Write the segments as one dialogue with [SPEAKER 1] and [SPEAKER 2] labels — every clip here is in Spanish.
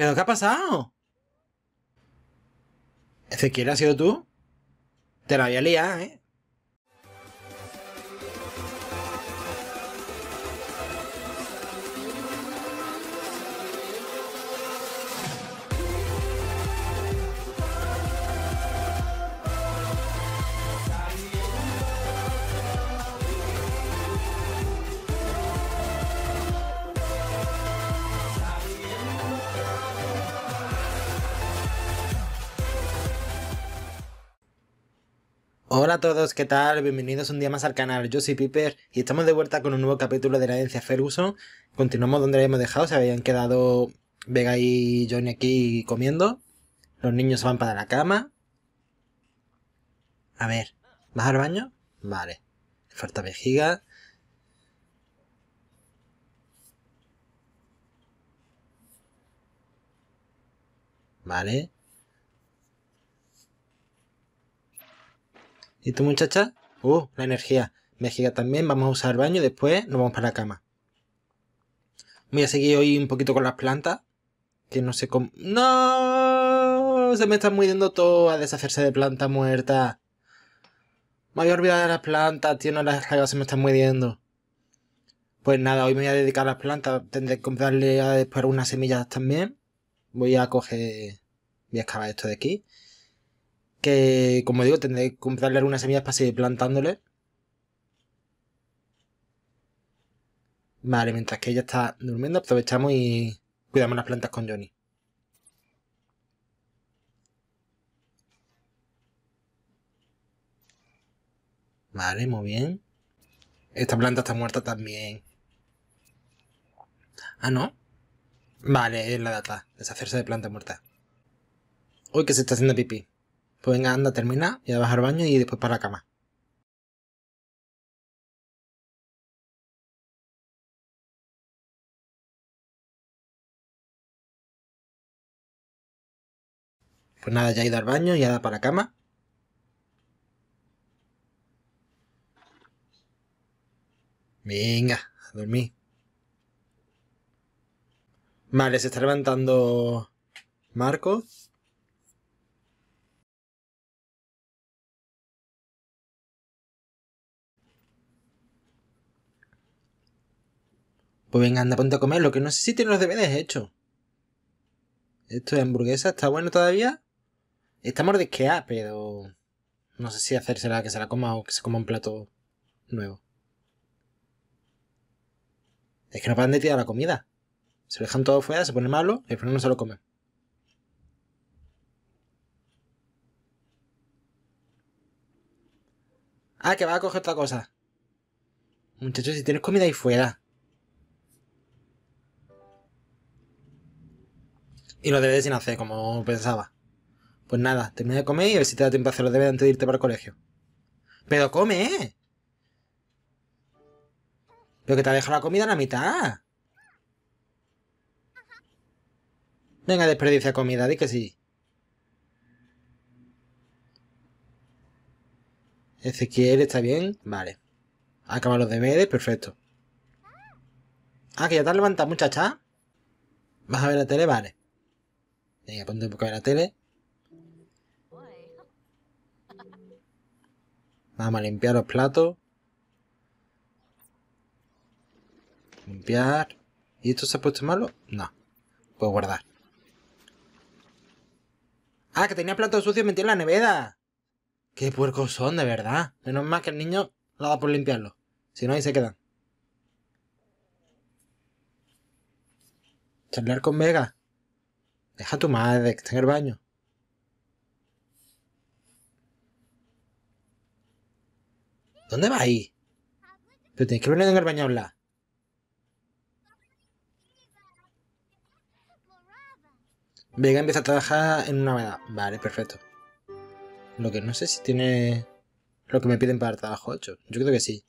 [SPEAKER 1] ¿Pero qué ha pasado? Ezequiel, ¿ha sido tú? Te la había liado, ¿eh? Hola a todos, ¿qué tal? Bienvenidos un día más al canal, yo soy Piper y estamos de vuelta con un nuevo capítulo de la herencia Feruso. Continuamos donde habíamos dejado, se habían quedado Vega y Johnny aquí comiendo. Los niños van para la cama. A ver, ¿vas al baño? Vale, falta vejiga. Vale. ¿Y tú, muchacha? Uh, la energía. México también, vamos a usar el baño y después nos vamos para la cama. Voy a seguir hoy un poquito con las plantas. Que no sé cómo... ¡No! Se me están muriendo todo a deshacerse de planta muerta. Me a olvidar de las plantas, tío. No las cargas se me están muriendo. Pues nada, hoy me voy a dedicar a las plantas. Tendré que comprarle después unas semillas también. Voy a coger... Voy a excavar esto de aquí que, como digo, tendré que comprarle algunas semillas para seguir plantándole. Vale, mientras que ella está durmiendo, aprovechamos y cuidamos las plantas con Johnny. Vale, muy bien. Esta planta está muerta también. Ah, ¿no? Vale, es la data.
[SPEAKER 2] Deshacerse de planta muerta. Uy, que se está haciendo pipí. Pues venga, anda, termina, ya vas al baño y después para la cama. Pues nada, ya he ido al baño, ya da para la cama. Venga,
[SPEAKER 1] a dormir. Vale, se está levantando
[SPEAKER 2] Marcos. Pues venga, anda, ponte a comer. Lo que no sé si tiene los deberes hechos.
[SPEAKER 1] Esto de hamburguesa está bueno todavía. Está mordisqueada, pero... No sé si hacérsela que se la coma o que se coma un plato nuevo. Es que no paran de tirar la comida. Se lo dejan todo fuera, se pone malo y al final no se lo comen. Ah, que va a coger otra cosa. Muchachos, si tienes comida ahí fuera, Y los deberes sin hacer, como pensaba. Pues nada, termina de comer y a ver si te da tiempo a hacer los deberes antes de irte para el colegio. ¡Pero come! ¿eh? ¡Pero que te ha dejado la comida a la mitad! Venga, desperdicia comida, di que sí. quiere, ¿está bien? Vale. Acaba los deberes, perfecto. Ah, que ya te has levantado, muchacha. ¿Vas a ver la tele? Vale. Eh, ponte un poco de la tele. Vamos a limpiar los platos. Limpiar. ¿Y esto se ha puesto malo? No. Puedo guardar. ¡Ah, que tenía platos sucios metido en la nevera! ¡Qué puercos son, de verdad! Menos mal que el niño lo da por limpiarlo. Si no, ahí se quedan. Charlar con Vega. Deja tu madre que está en el baño. ¿Dónde va ahí? Pero tienes que venir en el baño a hablar. Vega empieza a trabajar en una vela. Vale, perfecto. Lo que no sé si tiene lo que me piden para el trabajo hecho. Yo creo que sí.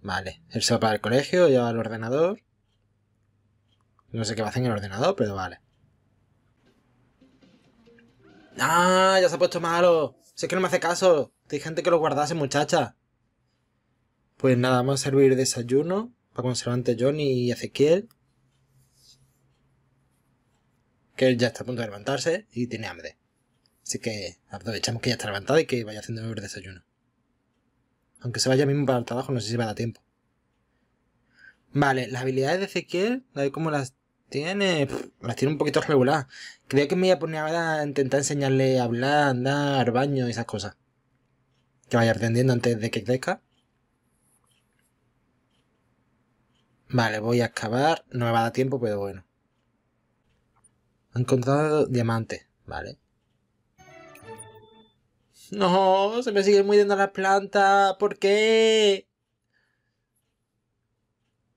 [SPEAKER 1] Vale, el se va para el colegio, lleva el ordenador. No sé qué va a hacer en el ordenador, pero vale. ¡Ah! Ya se ha puesto malo. Si es que no me hace caso. Hay gente que lo guardase, muchacha. Pues nada, vamos a servir desayuno para conservante Johnny y Ezequiel. Que él ya está a punto de levantarse y tiene hambre. Así que aprovechamos que ya está levantado y que vaya haciendo el desayuno. Aunque se vaya mismo para el trabajo, no sé si va a dar tiempo. Vale, las habilidades de Ezequiel, hay como las tiene. las tiene un poquito regular. Creo que me voy a poner a intentar enseñarle a hablar, andar, baño y esas cosas. Que vaya aprendiendo antes de que crezca. Vale, voy a excavar. No me va a dar tiempo, pero bueno. He encontrado diamantes. Vale. No, se me siguen muriendo las plantas. ¿Por qué?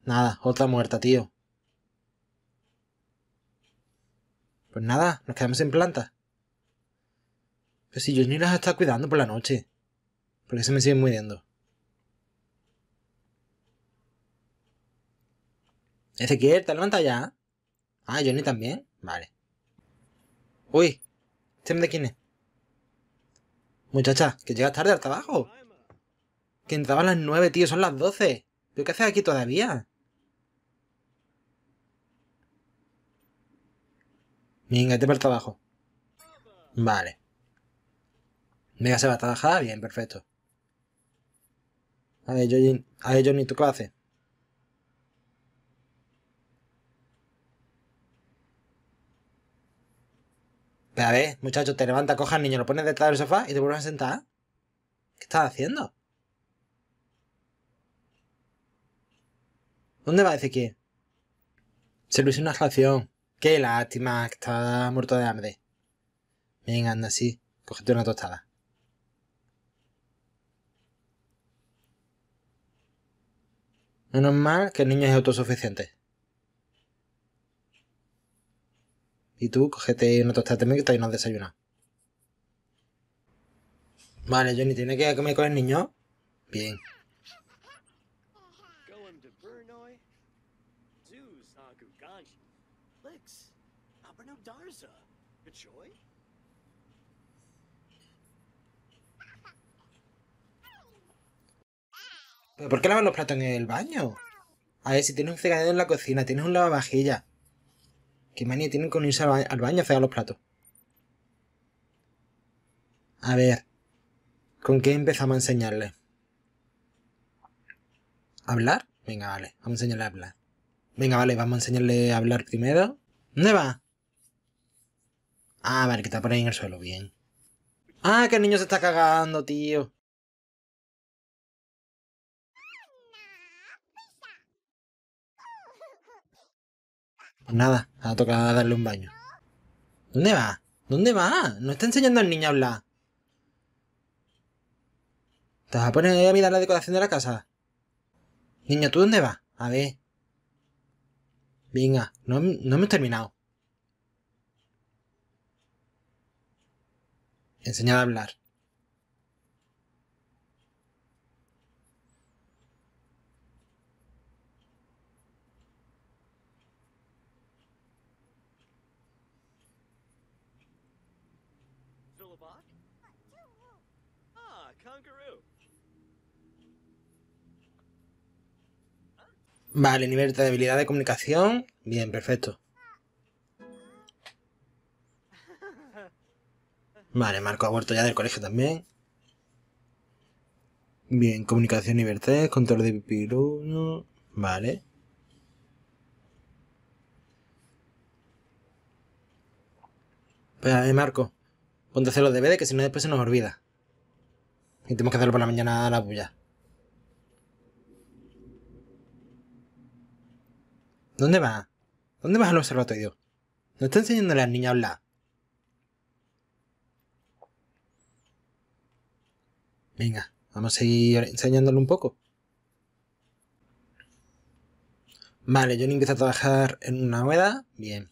[SPEAKER 1] Nada, otra muerta, tío. Pues nada, nos quedamos en planta. Pero pues si Johnny las está cuidando por la noche. ¿Por se me siguen muriendo? Ezequiel, ¿te levanta ya? Ah, Johnny también. Vale. Uy, ¿este de quién es? Muchacha, que llegas tarde al trabajo. Que entraba a las 9, tío, son las 12. ¿Pero qué haces aquí todavía? Venga, te para el trabajo. Vale. Venga, se va a trabajar. Bien, perfecto. A ver, Johnny, a ver, ¿tú qué haces? Pero a ver, muchachos, te levanta coja al niño, lo pones detrás del sofá y te vuelves a sentar. ¿Qué estás haciendo? ¿Dónde va que Se lo hice una relación. Qué lástima, que está muerto de hambre. Venga, anda así, cógete una tostada. Menos mal que el niño es autosuficiente. Y tú, cogete una tostada también que está y no desayunar. Vale, Johnny, ¿tiene que comer con el niño? Bien. Ah, por qué lavan los platos en el baño? A ver, si tienes un cegadero en la cocina, tienes un lavavajillas. ¿Qué manía tienen con irse al, baño a hacer los platos? A ver, ¿con qué empezamos a enseñarle? ¿Hablar? Venga, vale, vamos a enseñarle a hablar. Venga, vale, vamos a enseñarle a hablar primero. ¿Dónde va? Ah, ver, que está por ahí en el suelo, bien.
[SPEAKER 2] Ah, que el niño se está cagando, tío.
[SPEAKER 1] Pues nada, ha tocado darle un baño. ¿Dónde va? ¿Dónde va? No está enseñando al niño a hablar. ¿Te vas a poner a mirar la decoración de la casa? Niño, ¿tú dónde vas? A ver. Venga, no, me he terminado. Enseñar a hablar. Vale, nivel de habilidad de comunicación. Bien, perfecto. Vale, Marco ha vuelto ya del colegio también. Bien, comunicación nivel 3, control de pipiruno, Vale. Pues a ver, Marco, ponte a hacer los DVD que si no después se nos olvida. Y tenemos que hacerlo por la mañana a la bulla. ¿Dónde vas? ¿Dónde vas al observatorio? No está enseñando a las niñas a hablar. Venga, vamos a seguir enseñándole un poco. Vale, no empieza a trabajar en una rueda. Bien.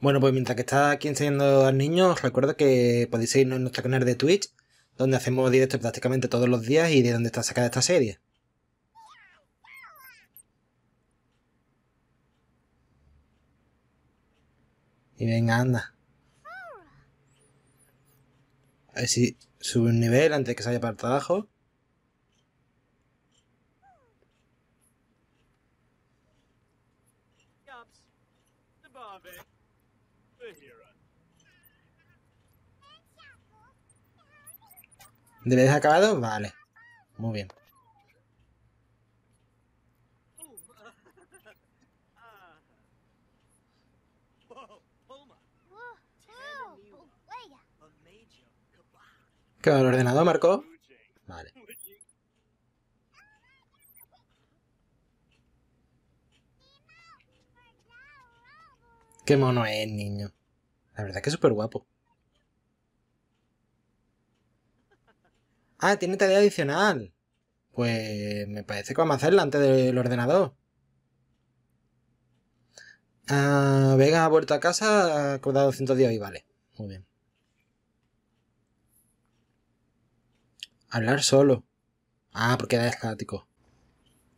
[SPEAKER 1] Bueno, pues mientras que está aquí enseñando al niño, os recuerdo que podéis seguirnos en nuestro canal de Twitch, donde hacemos directos prácticamente todos los días y de donde está sacada esta serie. Y venga, anda. A ver si sube un nivel antes que salga para el trabajo. ¿Deberes acabado? Vale. Muy bien. ¿Qué va el ordenador, Marco? Vale. Qué mono es, niño. La verdad que es súper guapo. Ah, tiene tarea adicional. Pues me parece que vamos a hacerla antes del ordenador. Ah, Vega ha vuelto a casa, ha cobrado 210 y vale. Muy bien. Hablar solo. Ah, porque era estático.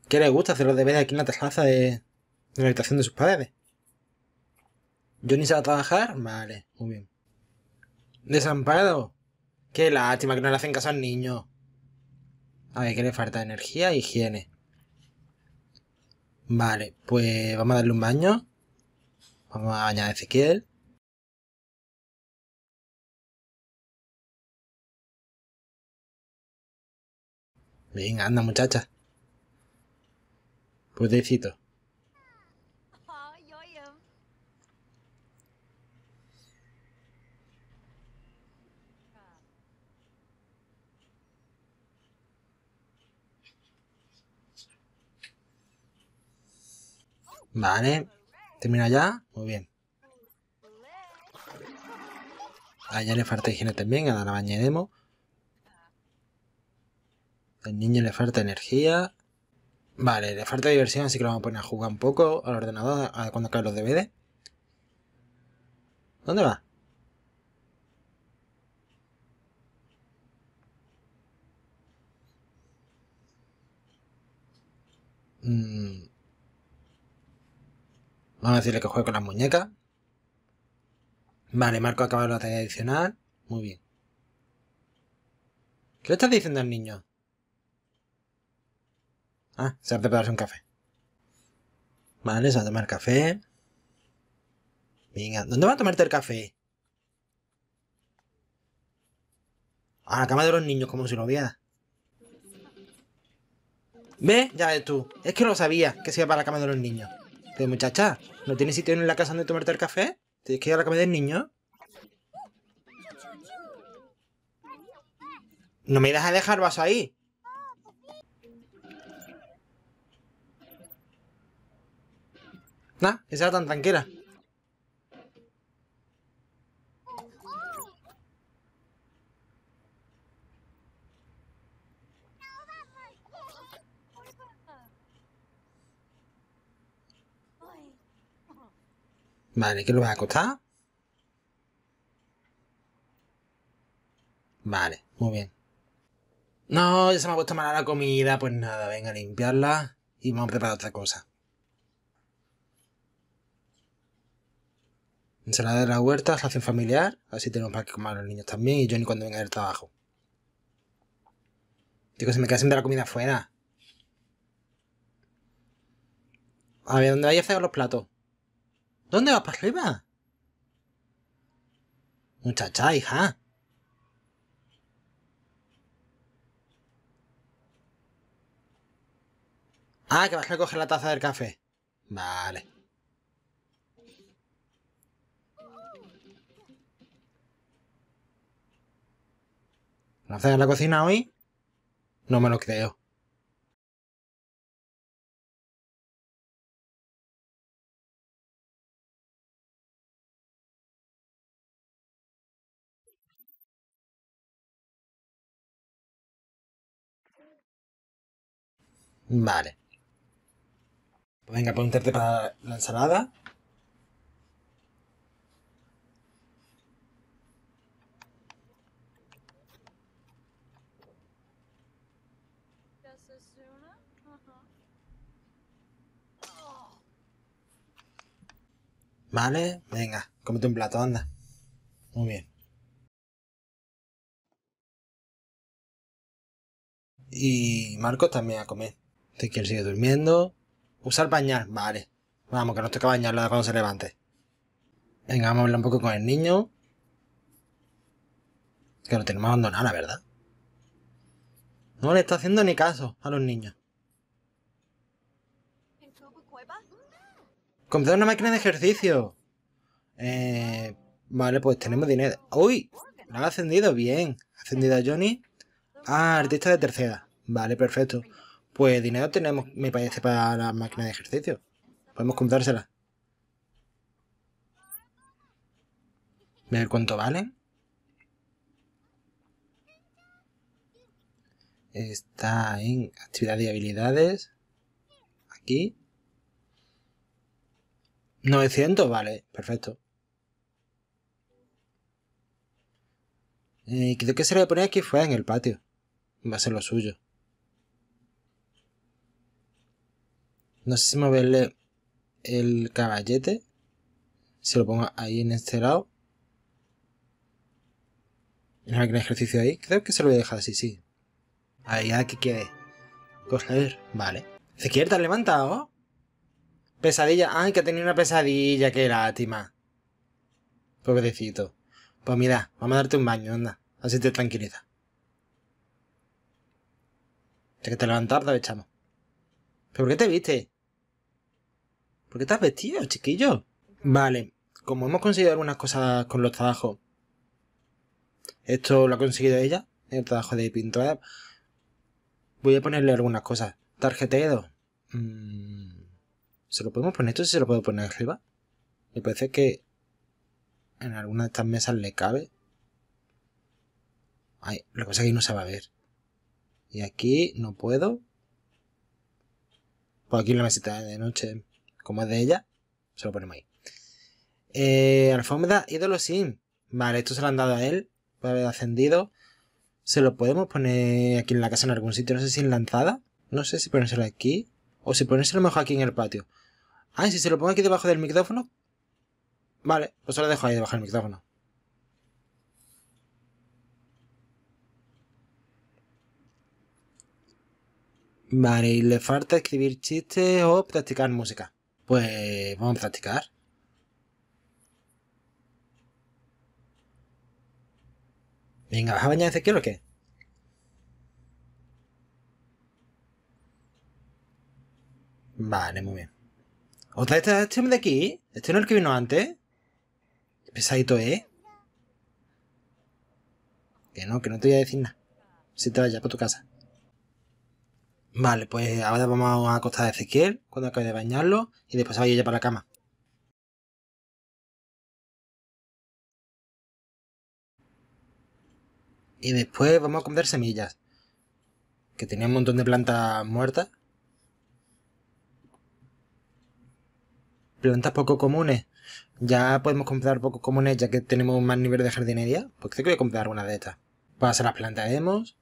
[SPEAKER 1] ¿Qué le gusta hacer los deberes aquí en la terraza de, la habitación de sus padres? yo se va a trabajar? Vale, muy bien. ¿Desamparado? Qué lástima que no le hacen caso al niño. A ver, que le falta energía e higiene. Vale, pues vamos a darle
[SPEAKER 2] un baño. Vamos a bañar a Ezequiel. Venga, anda, muchacha. Pudecito.
[SPEAKER 1] Vale. ¿Termina ya? Muy bien. Allá ah, le falta higiene también, ahora la bañaremos. El niño le falta energía. Vale, le falta diversión, así que lo vamos a poner a jugar un poco al ordenador a cuando caen los DVD. ¿Dónde va?
[SPEAKER 2] Mm.
[SPEAKER 1] Vamos a decirle que juegue con las muñecas. Vale, Marco ha acabado la tarea adicional. Muy bien. ¿Qué le estás diciendo al niño? Ah, va a prepararse un café. Vale, se va a tomar café. Venga, ¿dónde va a tomarte el café? A la cama de los niños, como si lo viera. Ve, Ya ves tú. Es que no sabía, que se iba para la cama de los niños. Pero muchacha, ¿no tienes sitio en la casa donde tomarte el café? ¿Tienes que ir a la cama del niño? No me irás a dejar vas ahí. Nah, ¡Esa era tan tranquila. Vale, ¿qué lo vas a acostar? Vale, muy bien. No, ya se me ha puesto mala la comida. Pues nada, venga, a limpiarla y vamos a preparar otra cosa. Ensalada de la huerta, hacen familiar, así tenemos para que comer los niños también y ni cuando venga del trabajo. Digo, se me queda de la comida fuera. A ver, ¿dónde vais a hacer los platos? ¿Dónde vas para arriba? Muchacha, hija. Ah, que vas a coger la taza del café. Vale.
[SPEAKER 2] en la cocina hoy? No me lo creo. Vale. Pues venga, ponte para la ensalada. Vale, venga, cómete un plato, anda. Muy bien. Y Marcos también a comer. si este quiere sigue durmiendo. Usar bañar, vale. Vamos, que
[SPEAKER 1] nos toca bañarla cuando se levante. Venga, vamos a hablar un poco con el niño. Que lo tenemos abandonado, la verdad. No le está haciendo ni caso a los niños. Comprar una máquina de ejercicio. Eh, vale, pues tenemos dinero. ¡Uy! La ha ascendido, bien. Ascendido a Johnny. Ah, artista de tercera. Vale, perfecto. Pues dinero tenemos, me parece, para la máquina de ejercicio. Podemos comprársela. Ver cuánto valen. Está en actividad y habilidades. Aquí. 900, vale, perfecto. Eh, creo que se le poner aquí Fuera en el patio. Va a ser lo suyo. No sé si moverle el caballete. Si lo pongo ahí en este lado. hay ejercicio ahí? Creo que se lo voy a dejar así, sí ya ah, que quiere coger. Vale. ¿te has levantado? Pesadilla. Ay, que ha tenido una pesadilla. Qué lástima. Pobrecito. Pues mira, vamos a darte un baño, anda. Así te tranquiliza. Ya que te levantar, te echamos. ¿Pero por qué te viste? ¿Por qué te has vestido, chiquillo? Vale, como hemos conseguido algunas cosas con los trabajos. Esto lo ha conseguido ella, el trabajo de pintura. Voy a ponerle algunas cosas. Tarjeteado.
[SPEAKER 2] Mm,
[SPEAKER 1] ¿Se lo podemos poner? ¿Esto se lo puedo poner arriba? Me parece que en alguna de estas mesas le cabe. Ay, lo que es que no se va a ver. Y aquí no puedo. Pues aquí la mesita de noche, como es de ella, se lo ponemos ahí. Eh, alfombra ídolo sin, Vale, esto se lo han dado a él. Puede haber ascendido se lo podemos poner aquí en la casa en algún sitio. No sé si en lanzada. No sé si ponérselo aquí. O si ponérselo mejor aquí en el patio. Ah, ¿y si se lo pongo aquí debajo del micrófono. Vale, pues lo dejo ahí debajo del micrófono. Vale, y le falta escribir chistes o practicar música. Pues vamos a practicar. Venga, ¿vas a bañar a Ezequiel o qué? Vale, muy bien. ¿Otra vez este, de aquí? ¿Este no es el que vino antes? Pesadito, ¿eh? Que no, que no te voy a decir nada. Si te vayas para tu casa.
[SPEAKER 2] Vale, pues ahora vamos a acostar a Ezequiel cuando acabe de bañarlo y después se vaya ya para la cama. Y después vamos a comprar semillas. Que tenía un montón de
[SPEAKER 1] plantas muertas. Plantas poco comunes. Ya podemos comprar poco comunes ya que tenemos más nivel de jardinería. Pues
[SPEAKER 2] creo que comprar una de estas. Pues se las plantaremos.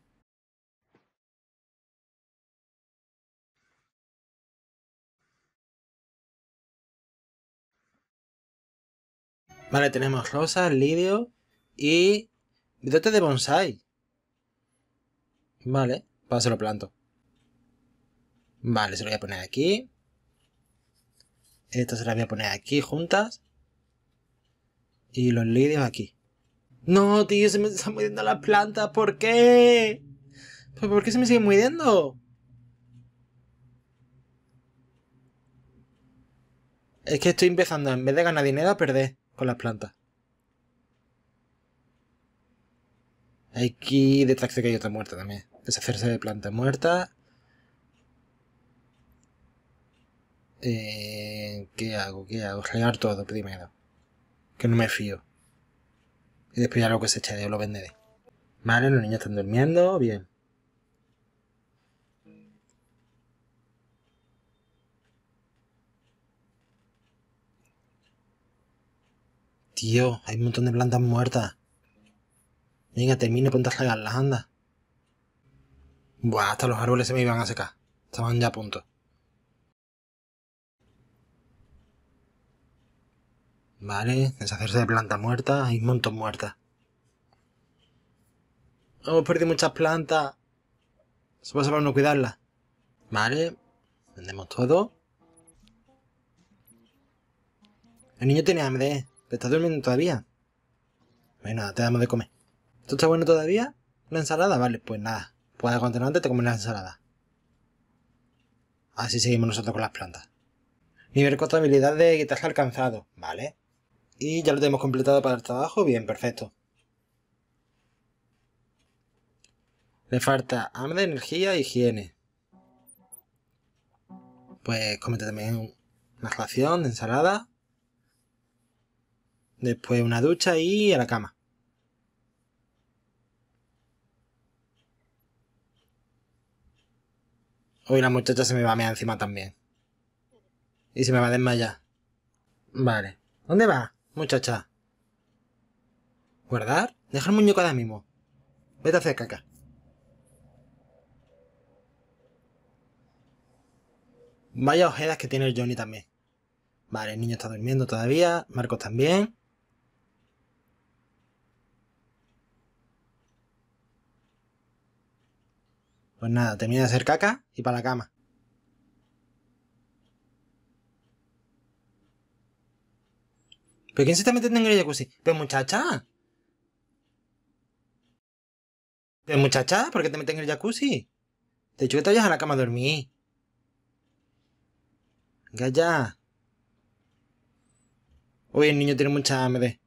[SPEAKER 2] Vale, tenemos rosas, lirio y
[SPEAKER 1] Bidote de bonsai. Vale, para se lo planto. Vale, se lo voy a poner aquí. Esto se las voy a poner aquí juntas. Y los lirios aquí. No, tío, se me están muriendo las plantas. ¿Por qué? ¿Por qué se me siguen muriendo? Es que estoy empezando, en vez de ganar dinero, a perder con las plantas. Aquí detrás de que hay otra muerta también. Deshacerse de planta muerta. Eh, ¿Qué hago? ¿Qué hago? Regar todo primero. Que no me fío. Y después ya lo que se eche yo lo venderé. Vale, los niños están durmiendo. Bien. Tío, hay un montón de plantas muertas. Venga, termine ponte a las andas. Buah, hasta los árboles se me iban a secar. Estaban ya a punto. Vale, deshacerse de plantas muertas. Hay un montón muertas. Hemos perdido muchas plantas. Se pasa para no cuidarlas. Vale, vendemos todo. El niño tiene hambre, ¿eh? Pero está durmiendo todavía. Bueno, te damos de comer. ¿Esto está bueno todavía? ¿Una ensalada? Vale, pues nada. Puedes continuar antes, te comes la ensalada. Así seguimos nosotros con las plantas. Nivel 4 habilidad de guitarra alcanzado. Vale. Y ya lo tenemos completado para el trabajo. Bien, perfecto. Le falta hambre, energía e higiene. Pues comete también una ración de ensalada. Después una ducha y a la cama. Hoy la muchacha se me va a mear encima también. Y se me va a desmayar. Vale. ¿Dónde va, muchacha? ¿Guardar? Deja el muñeco ahora mismo. Vete a hacer caca. Vaya ojeras que tiene el Johnny también. Vale, el niño está durmiendo todavía. Marcos también. Pues nada, termina de hacer caca y para la cama. ¿Pero quién se está metiendo en el jacuzzi? ¡Pero pues muchacha. ¿Pero pues muchacha, ¿por qué te meten en el jacuzzi? Te hecho, que te vayas a la cama a dormir. Venga ya. Uy, el niño tiene mucha hambre.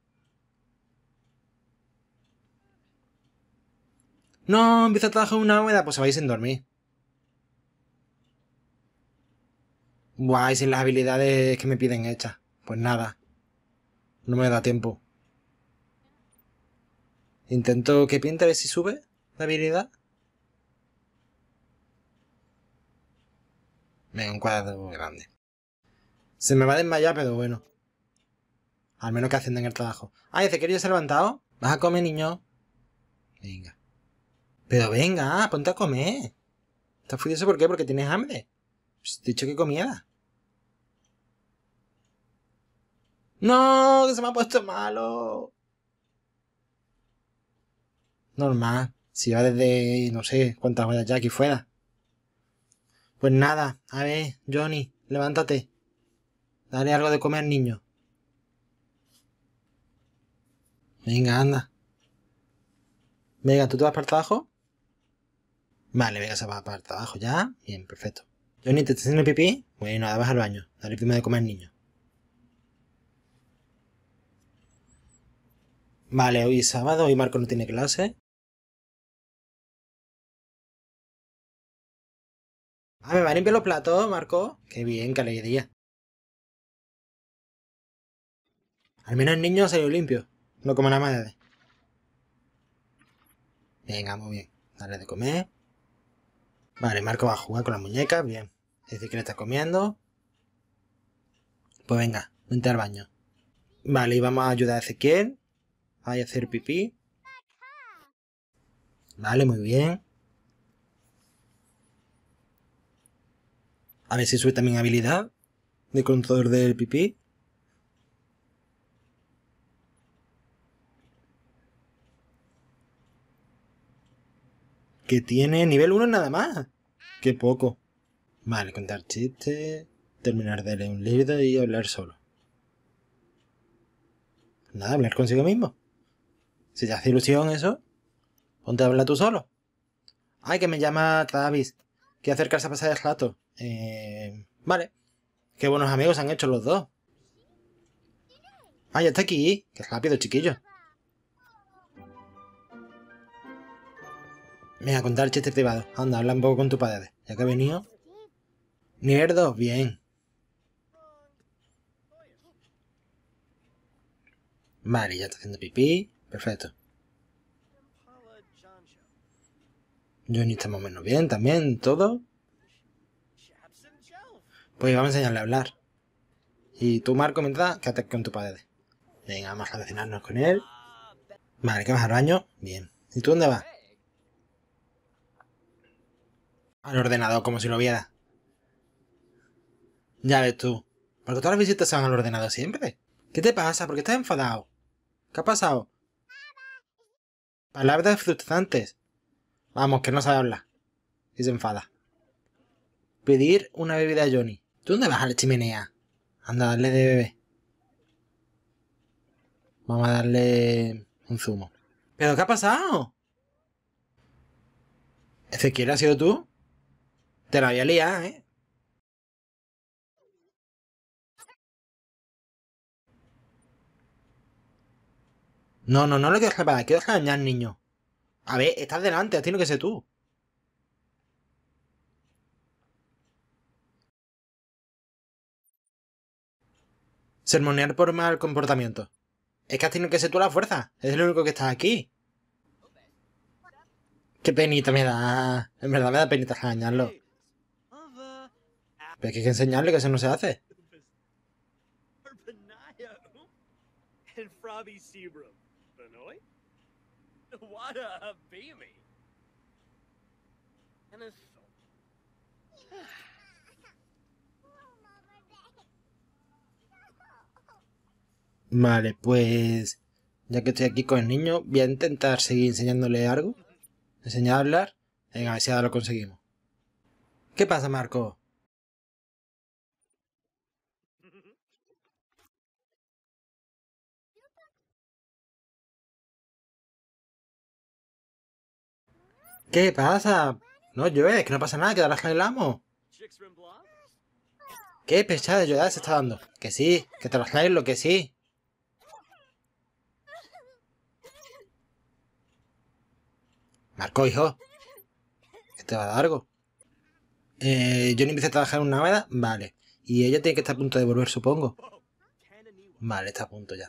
[SPEAKER 1] No, empieza a trabajar una hora, pues se vais a dormir. Guay, sin las habilidades que me piden hechas. Pues nada. No me da tiempo. Intento que pinta a ver si sube la habilidad. Venga, un cuadro grande. Se me va a desmayar, pero bueno. Al menos que hacen en el trabajo. Ah, dice que se ha levantado. Vas a comer, niño. Venga. Pero venga, ponte a comer. ¿Estás furioso por qué? Porque tienes hambre. Pues te he dicho que comiera. No, que se me ha puesto malo. Normal. Si va desde no sé cuántas horas ya aquí fuera. Pues nada, a ver, Johnny, levántate. Dale algo de comer, niño. Venga, anda. Venga, ¿tú te vas para abajo. Vale, venga, se va para abajo ya. Bien, perfecto. Johnny, ¿te estás haciendo pipí? Bueno, nada vas al baño. Dale primero de comer, niño.
[SPEAKER 2] Vale, hoy es sábado, hoy Marco no tiene clase. Ah, ¿me va a limpiar los platos, Marco? Qué bien, qué alegría. Al menos el niño salió limpio. No como la de.
[SPEAKER 1] Venga, muy bien. Dale de comer. Vale, Marco va a jugar con la muñeca, bien. decir, que le está comiendo. Pues venga, vente al baño. Vale, y vamos a ayudar a Ezequiel. A hacer pipí. Vale, muy bien. A ver si sube también habilidad de control del pipí. que tiene nivel 1 nada más. Qué poco. Vale, contar chistes, terminar de leer un libro y hablar solo. Nada, hablar consigo mismo. Si te hace ilusión eso, ponte a hablar tú solo. Ay, que me llama Travis. Que acercarse a pasar el rato. Eh, vale. Qué buenos amigos han hecho los dos. Ah, ya está aquí. Qué rápido, chiquillo. Me a contar el chiste privado. Anda, habla un poco con tu padre. Ya que ha venido. Mierdo, bien. Vale, ya está haciendo pipí. Perfecto. Johnny ni más menos bien también, todo. Pues vamos a enseñarle a hablar. Y tú, Marco, Que quédate con tu padre. Venga, vamos a relacionarnos con él. Vale, que vas al baño. Bien. ¿Y tú dónde vas? al ordenador como si lo viera. Ya ves tú. Porque todas las visitas se van al ordenador siempre. ¿Qué te pasa? ¿Por qué estás enfadado? ¿Qué ha pasado? Palabras frustrantes. Vamos, que no sabe hablar. Y se enfada. Pedir una bebida a Johnny. ¿Tú dónde vas a la chimenea? Anda, darle de bebé. Vamos a darle un zumo. ¿Pero qué
[SPEAKER 2] ha pasado? ¿Ezequiel ha sido tú? Te la había liado, ¿eh? No, no, no lo quiero reparar, quiero regañar
[SPEAKER 1] al niño. A ver, estás delante, tenido que ser tú. Sermonear por mal comportamiento. Es que has tenido que ser tú la fuerza. Es el único que está aquí. Qué penita me da. En verdad me da penita pero hay que enseñarle que eso no se hace. Vale, pues ya que estoy aquí con el niño, voy a intentar seguir enseñándole algo. Enseñar a hablar. Venga, a ver si ahora lo conseguimos.
[SPEAKER 2] ¿Qué pasa, Marco? ¿Qué pasa? No llueve, que no pasa nada, que el
[SPEAKER 1] amo. ¿Qué pesada de se está dando? Que sí, que te lo lo que sí. Marco, hijo. Este va a dar algo. Eh, a trabajar en una nave, Vale. Y ella tiene que estar a punto de volver, supongo. Vale, está a punto ya.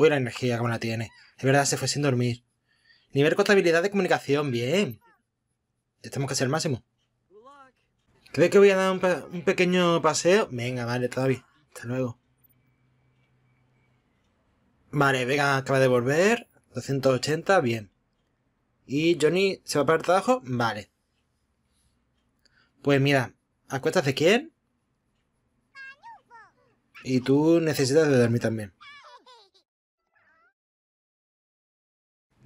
[SPEAKER 1] Uy, la energía como la tiene. Es verdad, se fue sin dormir. Nivel contabilidad de comunicación, bien. Tenemos que ser el máximo. Creo que voy a dar un, pequeño paseo. Venga, vale, todavía. Hasta luego. Vale, venga, acaba de volver. 280, bien. ¿Y Johnny se va para el trabajo? Vale. Pues mira, ¿a de quién? Y tú necesitas de dormir también.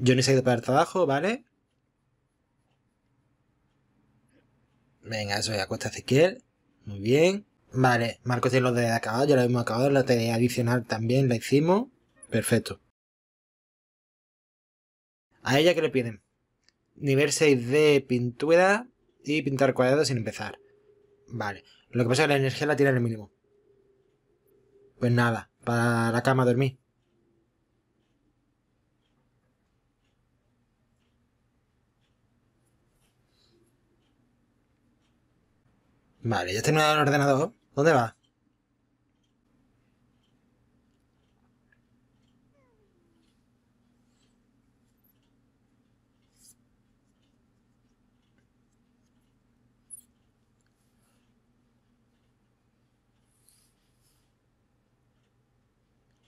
[SPEAKER 1] Yo se ha ido para el trabajo, ¿vale? Venga, eso ya cuesta Ezequiel. Muy bien. Vale, Marcos tiene los de acabado, ya lo hemos acabado. La tarea adicional también la hicimos. Perfecto. A ella que le piden. Nivel 6 de pintura y pintar cuadrados sin empezar. Vale. Lo que pasa es que la energía la tiene en el mínimo. Pues nada, para la cama dormir. Vale, ya tengo el ordenador. ¿Dónde va?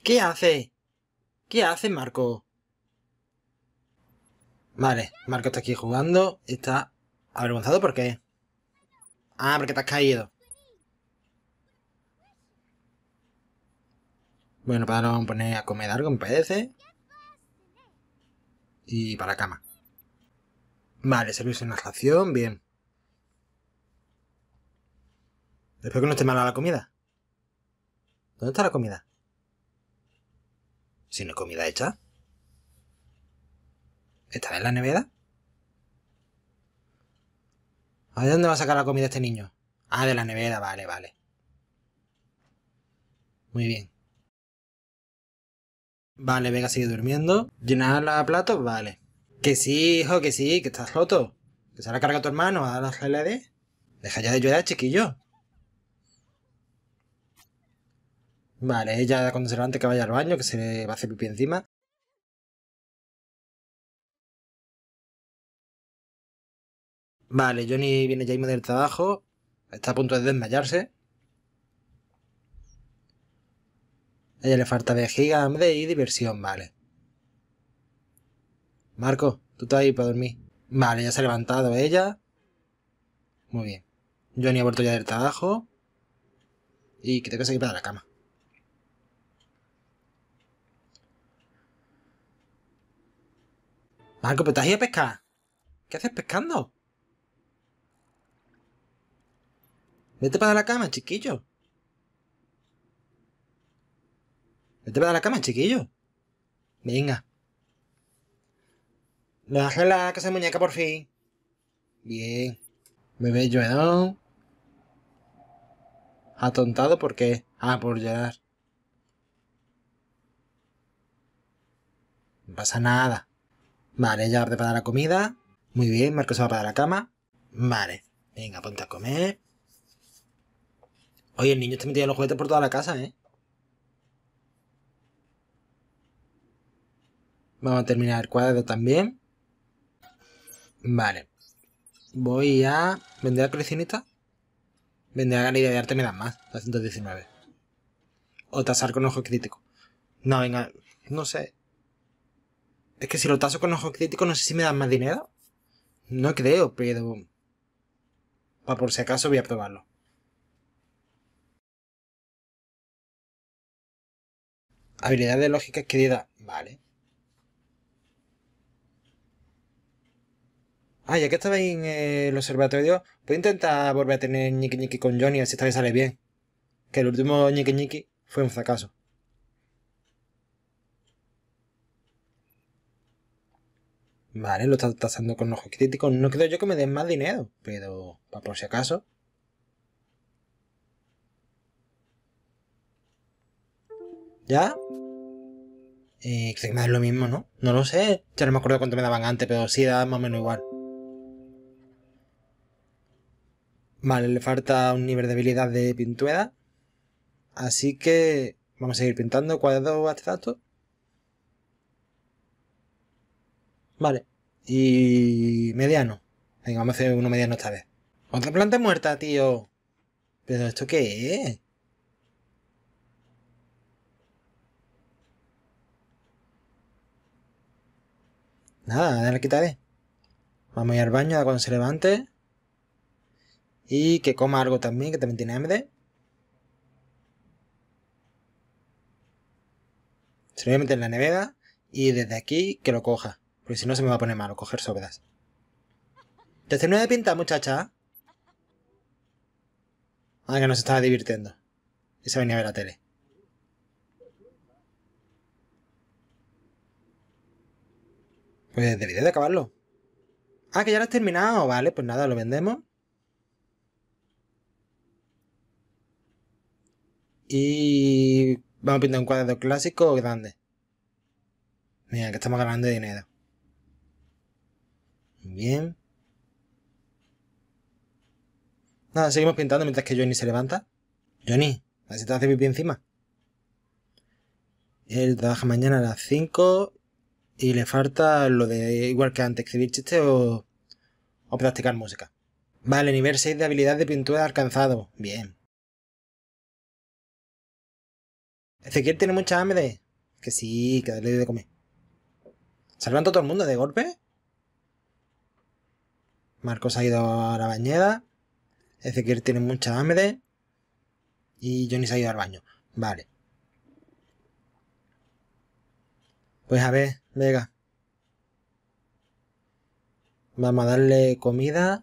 [SPEAKER 1] ¿Qué hace? ¿Qué hace Marco? Vale, Marco está aquí jugando. Está avergonzado porque Ah, porque te has caído. Bueno, para pues poner a comer algo, me parece. Y para cama. Vale, servicio de narración, bien. Espero que no esté mala la comida. ¿Dónde está la comida? Si no comida hecha. ¿Está en la nevera? ¿A dónde va a sacar la comida este niño? Ah, de la nevera, vale, vale. Muy bien. Vale, Vega sigue durmiendo. ¿Llenar la platos? Vale. Que sí, hijo, que sí, que estás roto. Que se la carga tu hermano a la GLD. Deja ya de llorar, chiquillo.
[SPEAKER 2] Vale, ella cuando se levanta que vaya al baño, que se va a hacer pipí encima. Vale, Johnny viene ya mismo del trabajo. Está a punto de desmayarse.
[SPEAKER 1] A ella le falta vejiga, hambre y diversión, vale. Marco, tú estás ahí para dormir. Vale, ya se ha levantado ella. Muy bien. Johnny ha vuelto ya del trabajo. Y que tengo que seguir para la cama. Marco, pero estás ahí a pescar. ¿Qué haces pescando? Vete para la cama, chiquillo. Vete para la cama, chiquillo. Venga. no la casa de muñeca por fin. Bien. Bebé llorado. ¿Atontado por qué? Ah, por llorar. No pasa nada. Vale, ya preparar la comida. Muy bien, Marcos se va para la cama. Vale, venga, ponte a comer. Oye, el niño está en los juguetes por toda la casa, ¿eh? Vamos a terminar el cuadro también. Vale. Voy a... ¿Vender a coleccionista? Vender a galería de arte me dan más. 219. O tasar con ojo crítico. No, venga. No sé. Es que si lo taso con ojo crítico no sé si me dan más dinero. No creo, pero...
[SPEAKER 2] Para por si acaso voy a probarlo. Habilidad de lógica adquirida. Vale.
[SPEAKER 1] Ah, ya que estaba en el observatorio, voy a intentar volver a tener ñiqui ñiqui con Johnny, a ver si esta vez sale bien. Que el último ñiqui ñiqui fue un fracaso. Vale, lo está tasando con ojos críticos No creo yo que me den más dinero, pero para por si acaso. ¿Ya? Eh, que lo mismo, ¿no? No lo sé. Ya no me acuerdo cuánto me daban antes, pero sí da más o menos igual. Vale, le falta un nivel de habilidad de pintura, Así que vamos a seguir pintando cuadrado este dato. Vale. Y mediano. Venga, vamos a hacer uno mediano esta vez. Otra planta muerta, tío. ¿Pero esto qué es? Nada, dale, la quitaré. Vamos a ir al baño cuando se levante. Y que coma algo también, que también tiene hambre. Se lo voy a meter en la nevera y desde aquí que lo coja. Porque si no se me va a poner malo coger sobras. Te terminó de pintar, muchacha. Ah, que nos estaba divirtiendo. Y se venía a ver la tele. Pues debería de acabarlo. Ah, que ya lo has terminado. Vale, pues nada, lo vendemos. Y vamos a pintar un cuadro clásico grande. Mira, que estamos ganando dinero. Bien. Nada, seguimos pintando mientras que Johnny se levanta. Johnny, si te hace pipí encima. Él trabaja mañana a las 5 y le falta lo de, igual que antes, escribir chiste o, practicar música. Vale, nivel 6 de habilidad de pintura alcanzado. Bien. Ezequiel tiene mucha hambre. Que sí, que le de comer. ¿Salvan todo el mundo de golpe? Marcos ha ido a la bañera. Ezequiel tiene mucha hambre. Y Johnny se ha ido al baño. Vale. Pues a ver. Venga. Vamos a darle comida.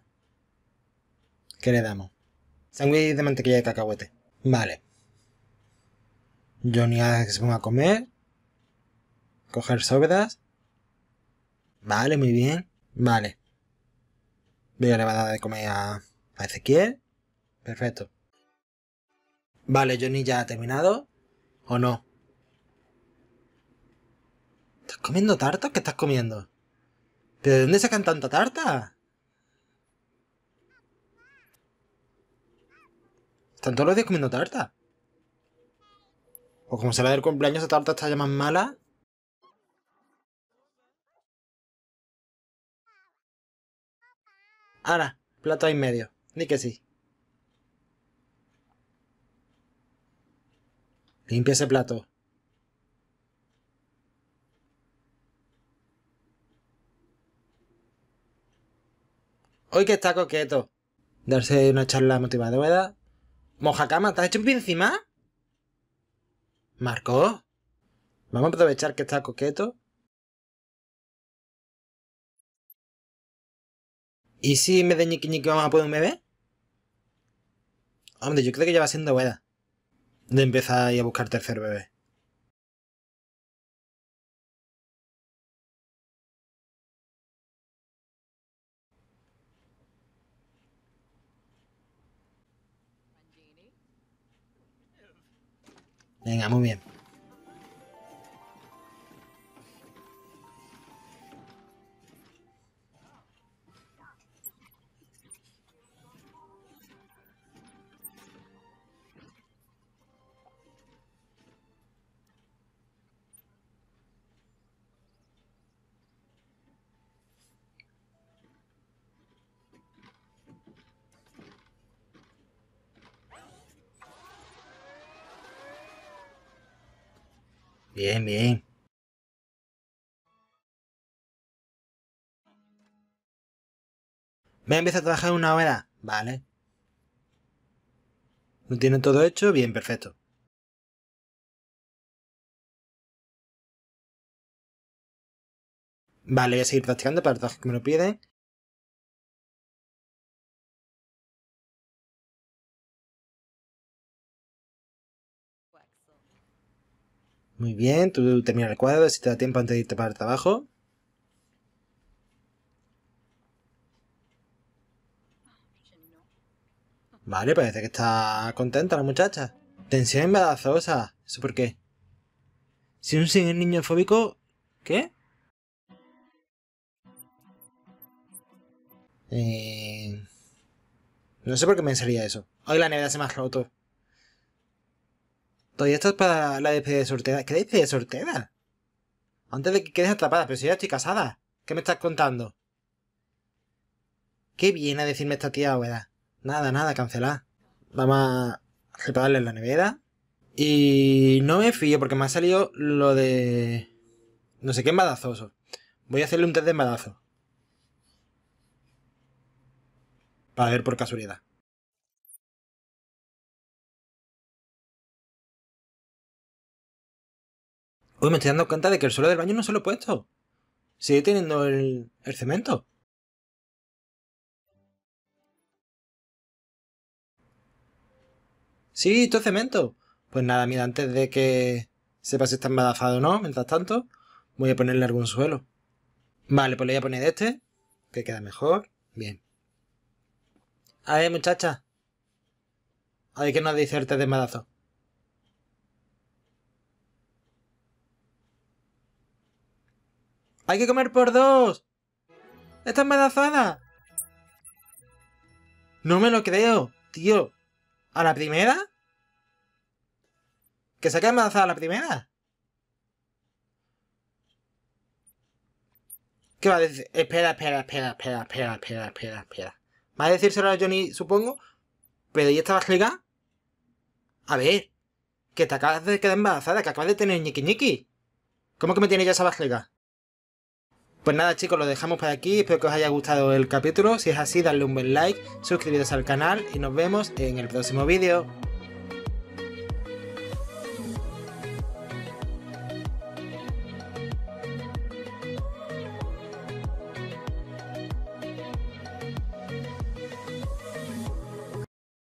[SPEAKER 1] ¿Qué le damos? Sándwich de mantequilla y cacahuete. Vale. Johnny hace que se ponga a comer. Coger sobras Vale, muy bien. Vale. Voy le va a dar de comer a, a Ezequiel. Perfecto. Vale, Johnny ya ha terminado. ¿O no? ¿Estás comiendo tarta? ¿Qué estás comiendo? ¿Pero de dónde sacan tanta tarta? Están todos los días comiendo tarta.
[SPEAKER 2] O como será el cumpleaños, esa tarta está ya más mala. Ahora, plato ahí medio. Ni que sí.
[SPEAKER 1] Limpia ese plato. Hoy que está coqueto. Darse una charla motivadora. Mojacama, ¿te has hecho un pie encima?
[SPEAKER 2] Marco. Vamos a aprovechar que está coqueto. ¿Y si me de ñiqui vamos a poner un bebé? Hombre, yo creo que ya va siendo buena de empezar ir a buscar tercer bebé.
[SPEAKER 1] Venga, muy bien.
[SPEAKER 2] Bien, bien. Me empieza a trabajar en una hora. Vale. ¿Lo tiene todo hecho? Bien, perfecto. Vale, voy a seguir practicando para el trabajo que me lo piden. Muy bien, tú termina el cuadro, si te da tiempo antes de irte para el trabajo.
[SPEAKER 1] Vale, parece que está contenta la muchacha. Tensión embarazosa. ¿Eso por qué? Si un señor niño fóbico... ¿Qué? Eh... No sé por qué me salía eso. Hoy la nevera se me ha roto. Todavía es para la despedida de sortera. ¿Qué despedida de sortera? Antes de que quedes atrapada, pero si ya estoy casada. ¿Qué me estás contando? ¿Qué viene a decirme esta tía ahora. Nada, nada, cancelar. Vamos a repararle en la nevera. Y no me fío porque me ha salido lo de... No sé qué embarazoso.
[SPEAKER 2] Voy a hacerle un test de embarazo. Para ver por casualidad. Uy, me estoy dando cuenta de que el suelo del baño no se lo he puesto. Sigue teniendo el, cemento. Sí, esto es cemento. Pues nada, mira,
[SPEAKER 1] antes de que sepa si está embadazado o no, mientras tanto, voy a ponerle algún suelo. Vale, pues le voy a poner este, que queda mejor. Bien. A ver, muchacha. A ver qué nos dice de madazo ¡Hay que comer por dos! ¡Está embarazada! No me lo creo, tío. ¿A la primera? ¿Que se ha embarazada a la primera? ¿Qué va a decir? Espera, espera, espera, espera, espera, espera, espera, ¿Va a decírselo a Johnny, supongo? ¿Pero y esta va A ver, que te acabas de quedar embarazada, que acabas de tener ñiqui ñiqui. ¿Cómo que me tiene ya esa barriga? Pues nada chicos, lo dejamos para aquí, espero que os haya gustado el capítulo, si es así, dadle un buen like, suscribiros al canal y nos vemos en el próximo vídeo.